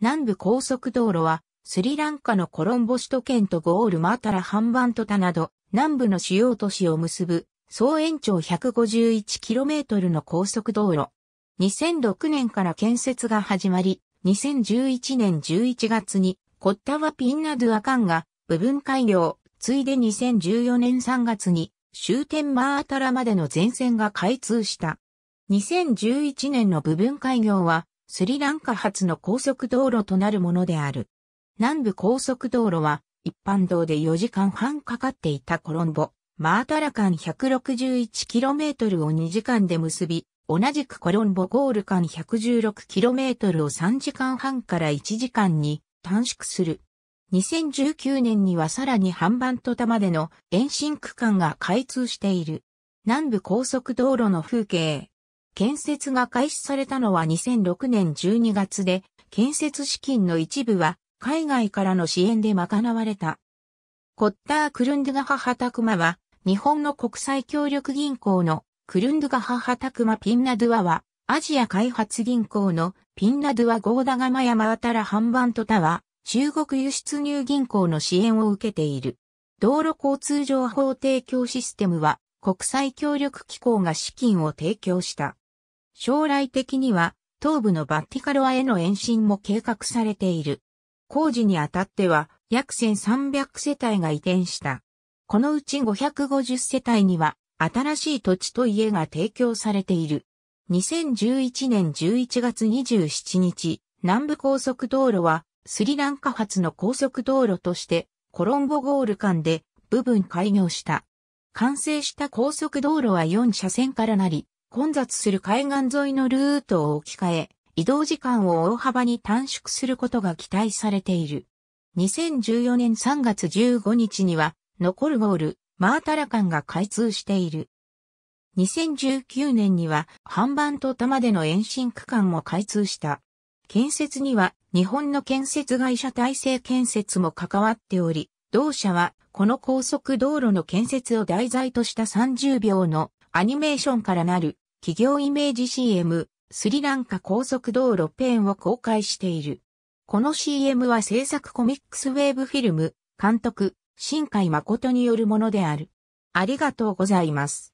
南部高速道路は、スリランカのコロンボ首都圏とゴールマータラハンバントタなど、南部の主要都市を結ぶ、総延長 151km の高速道路。2006年から建設が始まり、2011年11月に、コッタワピンナドゥアカンが部分改良、ついで2014年3月に終点マータラまでの全線が開通した。2011年の部分開業はスリランカ発の高速道路となるものである。南部高速道路は一般道で4時間半かかっていたコロンボ、マータラ間 161km を2時間で結び、同じくコロンボゴール間 116km を3時間半から1時間に短縮する。2019年にはさらに半番と玉での延伸区間が開通している。南部高速道路の風景。建設が開始されたのは2006年12月で、建設資金の一部は海外からの支援で賄われた。コッター・クルンドゥガハハタクマは、日本の国際協力銀行のクルンドゥガハハタクマピンナドゥアは、アジア開発銀行のピンナドゥアゴーダガマヤマアタラハンバントタは、中国輸出入銀行の支援を受けている。道路交通情報提供システムは、国際協力機構が資金を提供した。将来的には、東部のバッティカロアへの延伸も計画されている。工事にあたっては、約1300世帯が移転した。このうち550世帯には、新しい土地と家が提供されている。2011年11月27日、南部高速道路は、スリランカ発の高速道路として、コロンボゴール間で部分開業した。完成した高速道路は4車線からなり、混雑する海岸沿いのルートを置き換え、移動時間を大幅に短縮することが期待されている。2014年3月15日には、残るゴール、マータラ間が開通している。2019年には、半板と玉での延伸区間も開通した。建設には、日本の建設会社体制建設も関わっており、同社は、この高速道路の建設を題材とした30秒のアニメーションからなる企業イメージ CM、スリランカ高速道路ペンを公開している。この CM は制作コミックスウェーブフィルム、監督、新海誠によるものである。ありがとうございます。